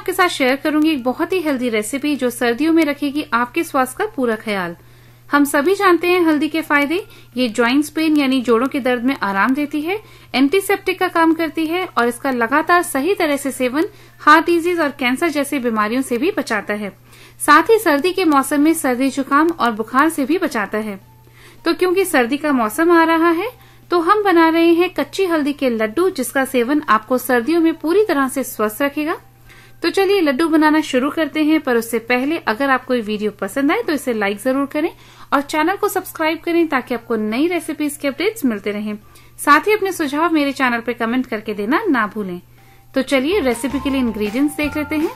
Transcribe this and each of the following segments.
आपके साथ शेयर करूंगी एक बहुत ही हेल्दी रेसिपी जो सर्दियों में रखेगी आपके स्वास्थ्य का पूरा ख्याल हम सभी जानते हैं हल्दी के फायदे ये ज्वाइंट पेन यानी जोड़ों के दर्द में आराम देती है एंटीसेप्टिक का काम करती है और इसका लगातार सही तरह से सेवन हार्ट डिजीज और कैंसर जैसी बीमारियों से भी बचाता है साथ ही सर्दी के मौसम में सर्दी जुकाम और बुखार से भी बचाता है तो क्योंकि सर्दी का मौसम आ रहा है तो हम बना रहे हैं कच्ची हल्दी के लड्डू जिसका सेवन आपको सर्दियों में पूरी तरह से स्वस्थ रखेगा तो चलिए लड्डू बनाना शुरू करते हैं पर उससे पहले अगर आपको ये वीडियो पसंद आए तो इसे लाइक जरूर करें और चैनल को सब्सक्राइब करें ताकि आपको नई रेसिपीज के अपडेट्स मिलते रहें साथ ही अपने सुझाव मेरे चैनल पर कमेंट करके देना ना भूलें तो चलिए रेसिपी के लिए इंग्रेडिएंट्स देख लेते हैं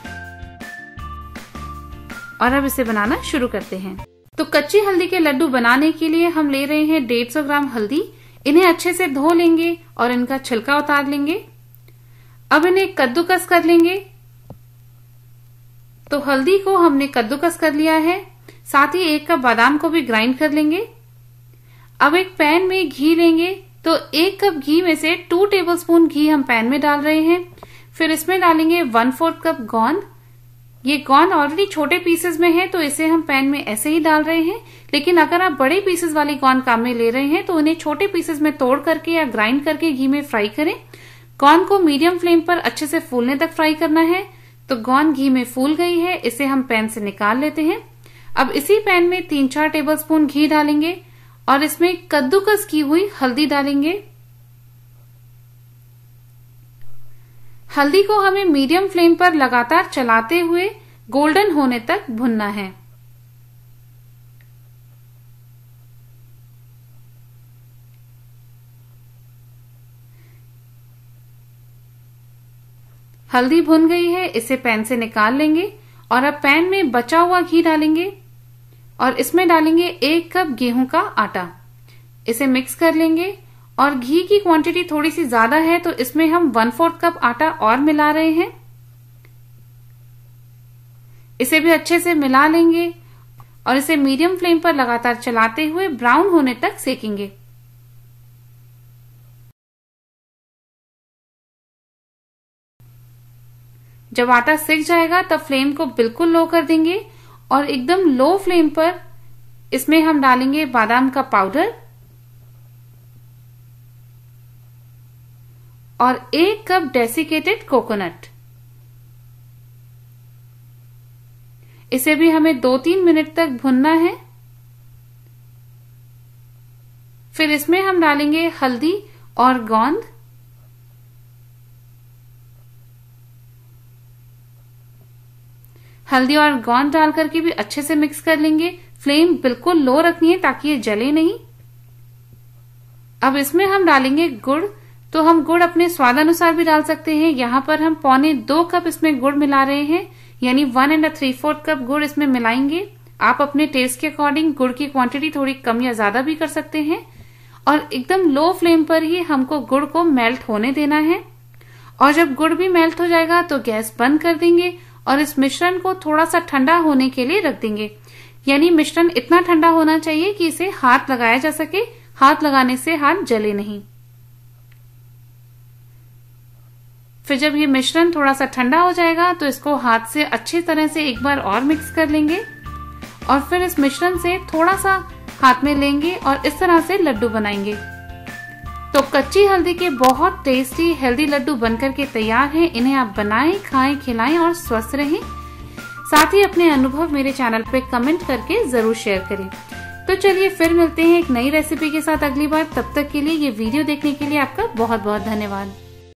और अब इसे बनाना शुरू करते हैं तो कच्ची हल्दी के लड्डू बनाने के लिए हम ले रहे हैं सौ ग्राम हल्दी इन्हें अच्छे से धो लेंगे और इनका छिलका उतार लेंगे अब इन्हें कद्दूकस कर लेंगे तो हल्दी को हमने कद्दूकस कर लिया है साथ ही एक कप बादाम को भी ग्राइंड कर लेंगे अब एक पैन में घी लेंगे तो एक कप घी में से टू टेबलस्पून घी हम पैन में डाल रहे हैं फिर इसमें डालेंगे वन फोर्थ कप गोंद ये गोंद ऑलरेडी छोटे पीसेस में है तो इसे हम पैन में ऐसे ही डाल रहे हैं लेकिन अगर आप बड़े पीसेस वाली गोंद काम में ले रहे हैं तो उन्हें छोटे पीसेस में तोड़ करके या ग्राइंड करके घी में फ्राई करें गोंद को मीडियम फ्लेम पर अच्छे से फूलने तक फ्राई करना है तो गौन घी में फूल गई है इसे हम पैन से निकाल लेते हैं अब इसी पैन में तीन चार टेबलस्पून घी डालेंगे और इसमें कद्दूकस की हुई हल्दी डालेंगे हल्दी को हमें मीडियम फ्लेम पर लगातार चलाते हुए गोल्डन होने तक भुनना है हल्दी भुन गई है इसे पैन से निकाल लेंगे और अब पैन में बचा हुआ घी डालेंगे और इसमें डालेंगे एक कप गेहूं का आटा इसे मिक्स कर लेंगे और घी की क्वांटिटी थोड़ी सी ज्यादा है तो इसमें हम वन फोर्थ कप आटा और मिला रहे हैं इसे भी अच्छे से मिला लेंगे और इसे मीडियम फ्लेम पर लगातार चलाते हुए ब्राउन होने तक सेकेंगे जब आटा सिक जाएगा तब फ्लेम को बिल्कुल लो कर देंगे और एकदम लो फ्लेम पर इसमें हम डालेंगे बादाम का पाउडर और एक कप डेसिकेटेड कोकोनट इसे भी हमें दो तीन मिनट तक भुनना है फिर इसमें हम डालेंगे हल्दी और गोंद हल्दी और गोंद डाल करके भी अच्छे से मिक्स कर लेंगे फ्लेम बिल्कुल लो रखनी है ताकि ये जले नहीं अब इसमें हम डालेंगे गुड़ तो हम गुड़ अपने स्वाद अनुसार भी डाल सकते हैं यहाँ पर हम पौने दो कप इसमें गुड़ मिला रहे हैं यानी one and three fourth cup गुड़ इसमें मिलाएंगे आप अपने टेस्ट के अकॉर्डिंग गुड़ की क्वांटिटी थोड़ी कम या ज्यादा भी कर सकते हैं और एकदम लो फ्लेम पर ही हमको गुड़ को मेल्ट होने देना है और जब गुड़ भी मेल्ट हो जाएगा तो गैस बंद कर देंगे और इस मिश्रण को थोड़ा सा ठंडा होने के लिए रख देंगे यानी मिश्रण इतना ठंडा होना चाहिए कि इसे हाथ लगाया जा सके हाथ लगाने से हाथ जले नहीं फिर जब ये मिश्रण थोड़ा सा ठंडा हो जाएगा तो इसको हाथ से अच्छी तरह से एक बार और मिक्स कर लेंगे और फिर इस मिश्रण से थोड़ा सा हाथ में लेंगे और इस तरह से लड्डू बनाएंगे तो कच्ची हल्दी के बहुत टेस्टी हेल्दी लड्डू बनकर के तैयार हैं इन्हें आप बनाएं खाएं खिलाएं और स्वस्थ रहें साथ ही अपने अनुभव मेरे चैनल पे कमेंट करके जरूर शेयर करें तो चलिए फिर मिलते हैं एक नई रेसिपी के साथ अगली बार तब तक के लिए ये वीडियो देखने के लिए आपका बहुत बहुत धन्यवाद